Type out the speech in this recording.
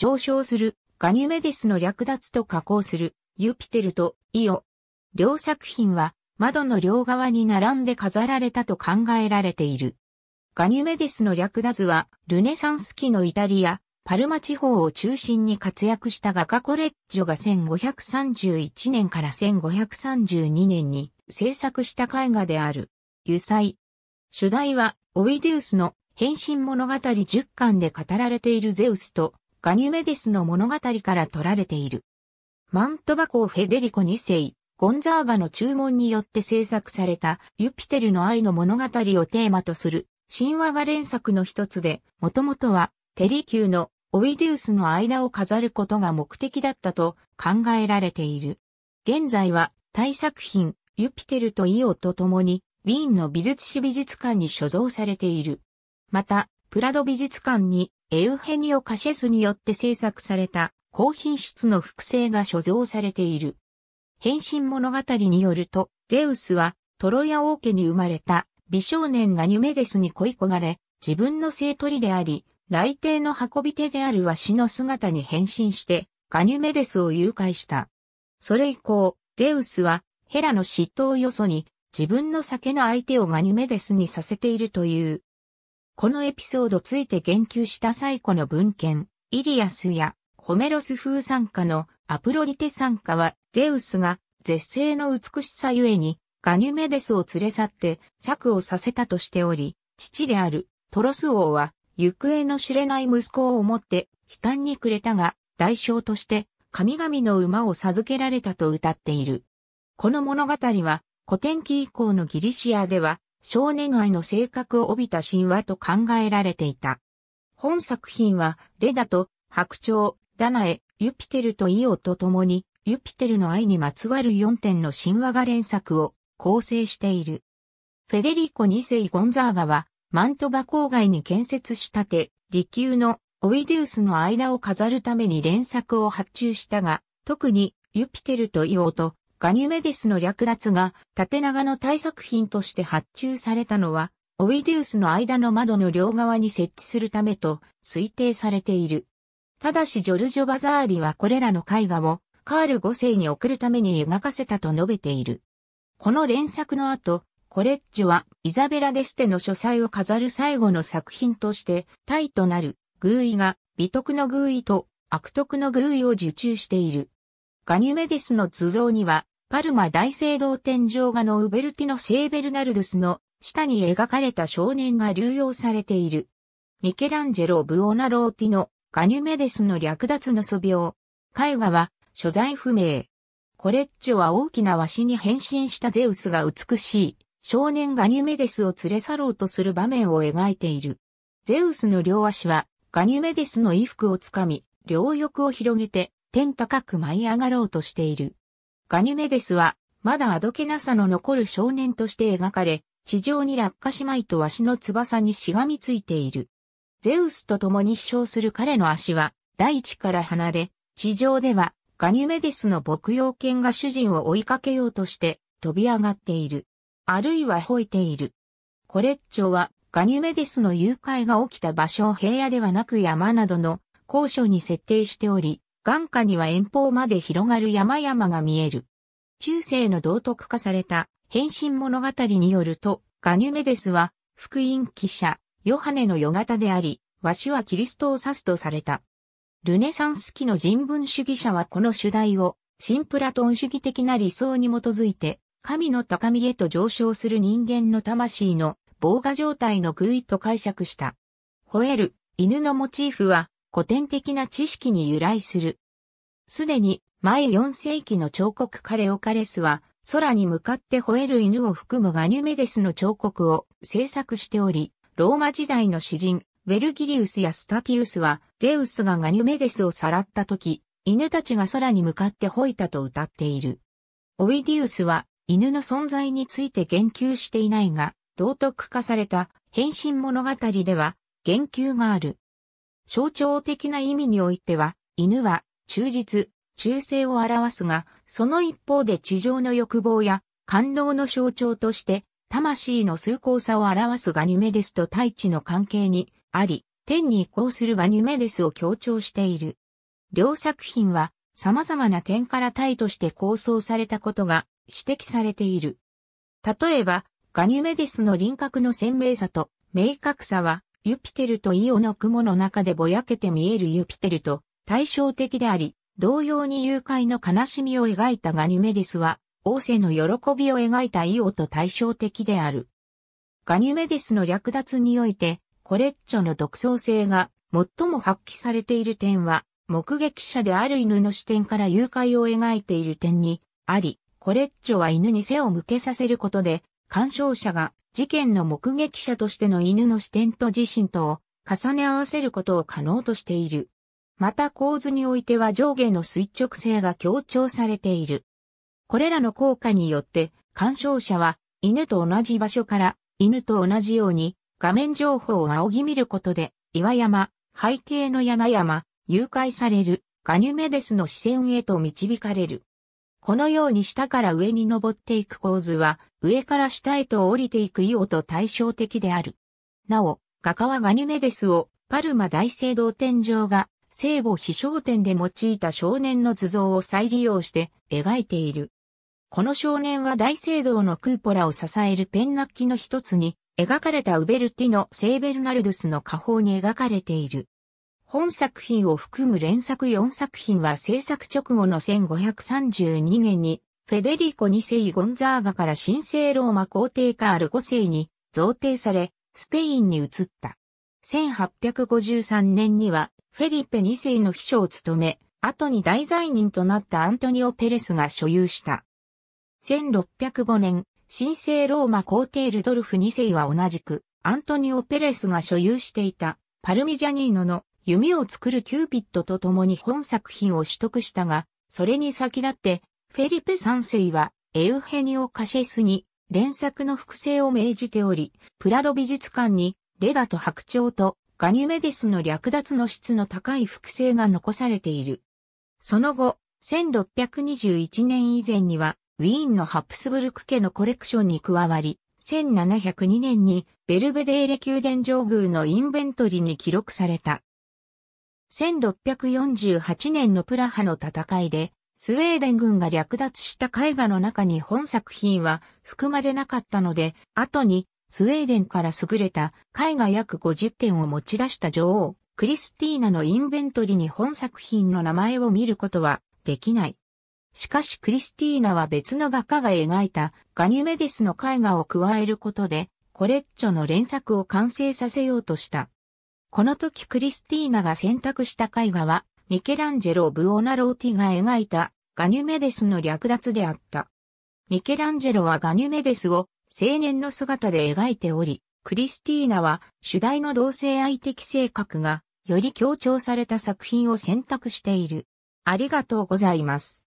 上昇する、ガニュメデスの略奪と加工する、ユピテルとイオ。両作品は窓の両側に並んで飾られたと考えられている。ガニュメデスの略奪はルネサンス期のイタリア、パルマ地方を中心に活躍した画家コレッジョが1531年から1532年に制作した絵画である。油彩。主題はオイデウスの変身物語10巻で語られているゼウスとガニュメデスの物語から取られている。マントバコフェデリコ2世、ゴンザーガの注文によって制作されたユピテルの愛の物語をテーマとする神話が連作の一つで、もともとはテリ級のオイディウスの間を飾ることが目的だったと考えられている。現在は大作品ユピテルとイオと共にウィーンの美術史美術館に所蔵されている。また、プラド美術館にエウヘニオ・カシェスによって制作された高品質の複製が所蔵されている。変身物語によると、ゼウスはトロヤ王家に生まれた美少年がニュメデスに恋焦がれ、自分の生取りであり、来帝の運び手であるわしの姿に変身して、ガニュメデスを誘拐した。それ以降、ゼウスはヘラの嫉妬をよそに、自分の酒の相手をガニュメデスにさせているという。このエピソードついて言及した最古の文献、イリアスやホメロス風参加のアプロディテ参加は、ゼウスが絶世の美しさゆえに、ガニュメデスを連れ去って策をさせたとしており、父であるトロス王は、行方の知れない息子を思って悲嘆にくれたが、代償として神々の馬を授けられたと歌っている。この物語は古典期以降のギリシアでは少年愛の性格を帯びた神話と考えられていた。本作品は、レダと白鳥、ダナエ、ユピテルとイオと共に、ユピテルの愛にまつわる4点の神話が連作を構成している。フェデリコ2世ゴンザーガは、マントバ郊外に建設したて、利休のオイデウスの間を飾るために連作を発注したが、特にユピテルとイオとガニュメディスの略奪が縦長の対策品として発注されたのは、オイディウスの間の窓の両側に設置するためと推定されている。ただしジョルジョ・バザーリはこれらの絵画をカール5世に送るために描かせたと述べている。この連作の後、コレッジはイザベラ・デステの書斎を飾る最後の作品としてタイとなる偶意が美徳の偶意と悪徳の偶意を受注している。ガニュメディスの図像にはパルマ大聖堂天井画のウベルティの聖ベルナルドスの下に描かれた少年が流用されている。ミケランジェロ・ブオナローティのガニュメデスの略奪の素描。絵画は所在不明。コレッジョは大きな和紙に変身したゼウスが美しい少年ガニュメデスを連れ去ろうとする場面を描いている。ゼウスの両足はガニュメデスの衣服をつかみ、両翼を広げて天高く舞い上がろうとしている。ガニュメデスは、まだあどけなさの残る少年として描かれ、地上に落下しまいとしの翼にしがみついている。ゼウスと共に飛翔する彼の足は、大地から離れ、地上では、ガニュメデスの牧羊犬が主人を追いかけようとして、飛び上がっている。あるいは吠えている。コレッチョは、ガニュメデスの誘拐が起きた場所を平野ではなく山などの高所に設定しており、眼下には遠方まで広がる山々が見える。中世の道徳化された変身物語によると、ガニュメデスは福音記者、ヨハネの世型であり、わしはキリストを指すとされた。ルネサンス期の人文主義者はこの主題を、新プラトン主義的な理想に基づいて、神の高みへと上昇する人間の魂の防火状態の偶意と解釈した。吠える犬のモチーフは古典的な知識に由来する。すでに前4世紀の彫刻カレオカレスは空に向かって吠える犬を含むガニュメデスの彫刻を制作しており、ローマ時代の詩人、ウェルギリウスやスタティウスは、ゼウスがガニュメデスをさらった時、犬たちが空に向かって吠えたと歌っている。オイディウスは、犬の存在について言及していないが、道徳化された変身物語では、言及がある。象徴的な意味においては、犬は忠実、忠誠を表すが、その一方で地上の欲望や感動の象徴として、魂の崇高さを表すガニメデスと大地の関係にあり、天に移行するガニメデスを強調している。両作品は様々な点から体として構想されたことが指摘されている。例えば、ガニメデスの輪郭の鮮明さと明確さはユピテルとイオの雲の中でぼやけて見えるユピテルと対照的であり、同様に誘拐の悲しみを描いたガニュメディスは、王政の喜びを描いたイオと対照的である。ガニュメディスの略奪において、コレッチョの独創性が最も発揮されている点は、目撃者である犬の視点から誘拐を描いている点にあり、コレッチョは犬に背を向けさせることで、鑑賞者が事件の目撃者としての犬の視点と自身とを重ね合わせることを可能としている。また構図においては上下の垂直性が強調されている。これらの効果によって鑑賞者は犬と同じ場所から犬と同じように画面情報を仰ぎ見ることで岩山、背景の山々、誘拐されるガニュメデスの視線へと導かれる。このように下から上に登っていく構図は、上から下へと降りていくイオと対照的である。なお、画家はガニメデスを、パルマ大聖堂天井が、聖母飛翔天で用いた少年の図像を再利用して描いている。この少年は大聖堂のクーポラを支えるペンナッキの一つに、描かれたウベルティの聖ベルナルドゥスの下方に描かれている。本作品を含む連作4作品は制作直後の1532年に、フェデリコ2世ゴンザーガから神聖ローマ皇帝カール5世に贈呈され、スペインに移った。1853年には、フェリペ2世の秘書を務め、後に大罪人となったアントニオ・ペレスが所有した。1605年、神聖ローマ皇帝ルドルフ2世は同じく、アントニオ・ペレスが所有していた、パルミジャニーノの弓を作るキューピッドと共に本作品を取得したが、それに先立って、フェリペ三世は、エウヘニオ・カシェスに、連作の複製を命じており、プラド美術館に、レガと白鳥とガニュメディスの略奪の質の高い複製が残されている。その後、1621年以前には、ウィーンのハプスブルク家のコレクションに加わり、1702年にベルベデーレ宮殿上宮のインベントリに記録された。1648年のプラハの戦いで、スウェーデン軍が略奪した絵画の中に本作品は含まれなかったので、後にスウェーデンから優れた絵画約50点を持ち出した女王、クリスティーナのインベントリに本作品の名前を見ることはできない。しかしクリスティーナは別の画家が描いたガニュメディスの絵画を加えることで、コレッチョの連作を完成させようとした。この時クリスティーナが選択した絵画は、ミケランジェロ・ブオナローティが描いたガニュメデスの略奪であった。ミケランジェロはガニュメデスを青年の姿で描いており、クリスティーナは主題の同性愛的性格がより強調された作品を選択している。ありがとうございます。